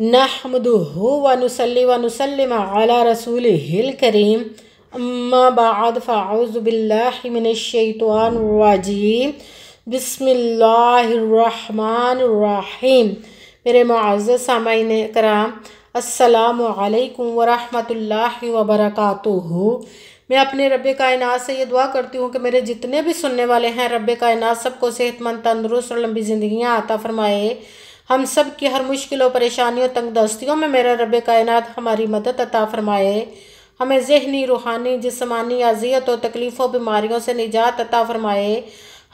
نَدن اما و رسول کریم من الشیطان الرجیم بسم اللہ الرحمن الرحیم میرے معزز سامعین کرام السلام علیکم ورحمۃ اللہ وبرکاتہ میں اپنے رب کائنات سے یہ دعا کرتی ہوں کہ میرے جتنے بھی سننے والے ہیں رب کائنات سب کو صحت مند تندرست اور لمبی زندگیاں عطا فرمائے ہم سب کی ہر مشکل پریشانی پریشانیوں تنگ دستیوں میں میرا رب کائنات ہماری مدد عطا فرمائے ہمیں ذہنی روحانی جسمانی اذیت و تکلیفوں بیماریوں سے نجات عطا فرمائے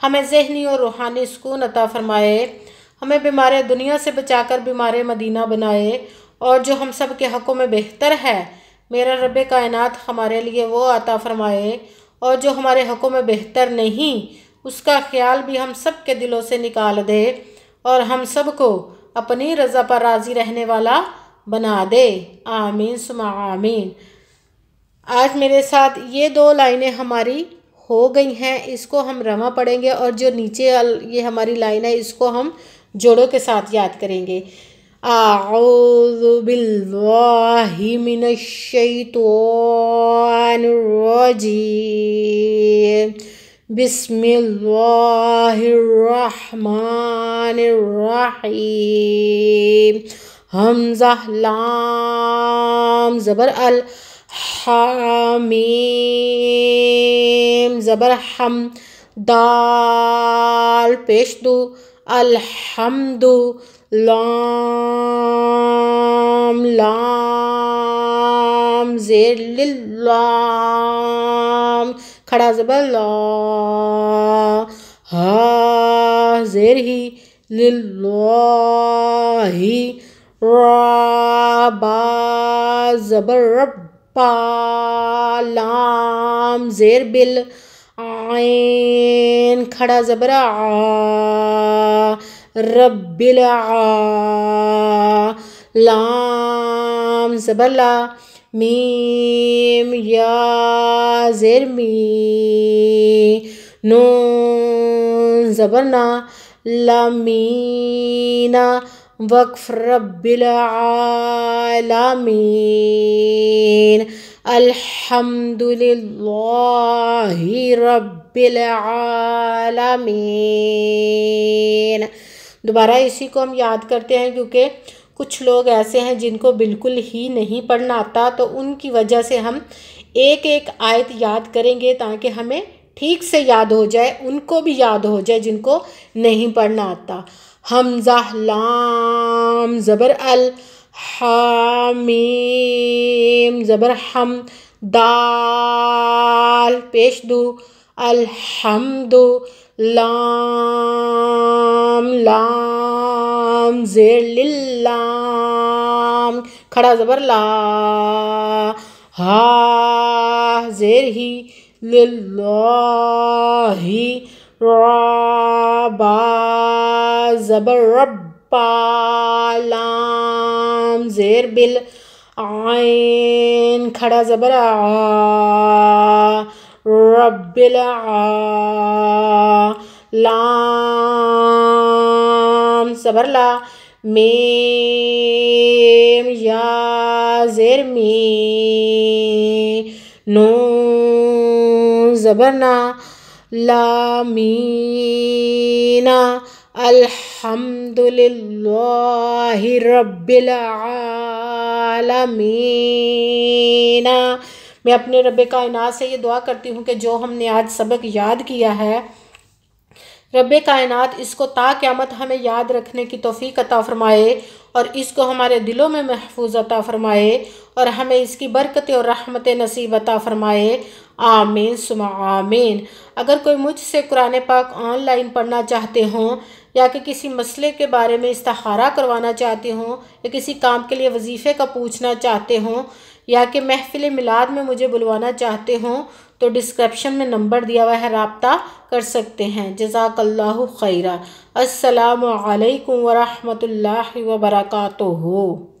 ہمیں ذہنی اور روحانی سکون عطا فرمائے ہمیں بیمار دنیا سے بچا کر بیمار مدینہ بنائے اور جو ہم سب کے حقوں میں بہتر ہے میرا رب کائنات ہمارے لیے وہ عطا فرمائے اور جو ہمارے حقوں میں بہتر نہیں اس کا خیال بھی ہم سب کے دلوں سے نکال دے اور ہم سب کو اپنی رضا پر راضی رہنے والا بنا دے آمین سما آمین آج میرے ساتھ یہ دو لائنیں ہماری ہو گئی ہیں اس کو ہم رواں پڑیں گے اور جو نیچے یہ ہماری لائن ہے اس کو ہم جوڑوں کے ساتھ یاد کریں گے اعوذ من الشیطان الرجیم بسم الله الرحمن الرحيم همزة لام زبر ال حميم زبر حم دال پیش الحمد لام لام زیر للام کھڑا زبر لا زیر ہی را با زبر ربا لام زیر بل آئین کھڑا زبر آ رب لام زبر لا میم یا زیر می نون زبرنا لامینا وقف رب العالمین الحمد للہ رب العالمین دوبارہ اسی کو ہم یاد کرتے ہیں کیونکہ کچھ لوگ ایسے ہیں جن کو بالکل ہی نہیں پڑھنا آتا تو ان کی وجہ سے ہم ایک ایک آیت یاد کریں گے تاکہ ہمیں ٹھیک سے یاد ہو جائے ان کو بھی یاد ہو جائے جن کو نہیں پڑھنا آتا لام زبر ال حامیم زبر ہم دال پیش دو الحمد لام لام زیر کھڑا زبر لا ہا زیر ہی للہ رابا زبر ربا لام زیر بل آئین کھڑا زبر آ رب العالم صبر لا ميم يا زير مي نون زبرنا مينا الحمد لله رب العالمين میں اپنے رب کائنات سے یہ دعا کرتی ہوں کہ جو ہم نے آج سبق یاد کیا ہے رب کائنات اس کو تا قیامت ہمیں یاد رکھنے کی توفیق عطا فرمائے اور اس کو ہمارے دلوں میں محفوظ عطا فرمائے اور ہمیں اس کی برکت اور رحمت نصیب عطا فرمائے آمین سما آمین اگر کوئی مجھ سے قرآن پاک آن لائن پڑھنا چاہتے ہوں یا کہ کسی مسئلے کے بارے میں استحارہ کروانا چاہتے ہوں یا کسی کام کے لیے وظیفے کا پوچھنا چاہتے ہوں یا کہ محفل میلاد میں مجھے بلوانا چاہتے ہوں تو ڈسکرپشن میں نمبر دیا وہ رابطہ کر سکتے ہیں جزاک اللہ خیرہ السلام علیکم ورحمۃ اللہ وبرکاتہ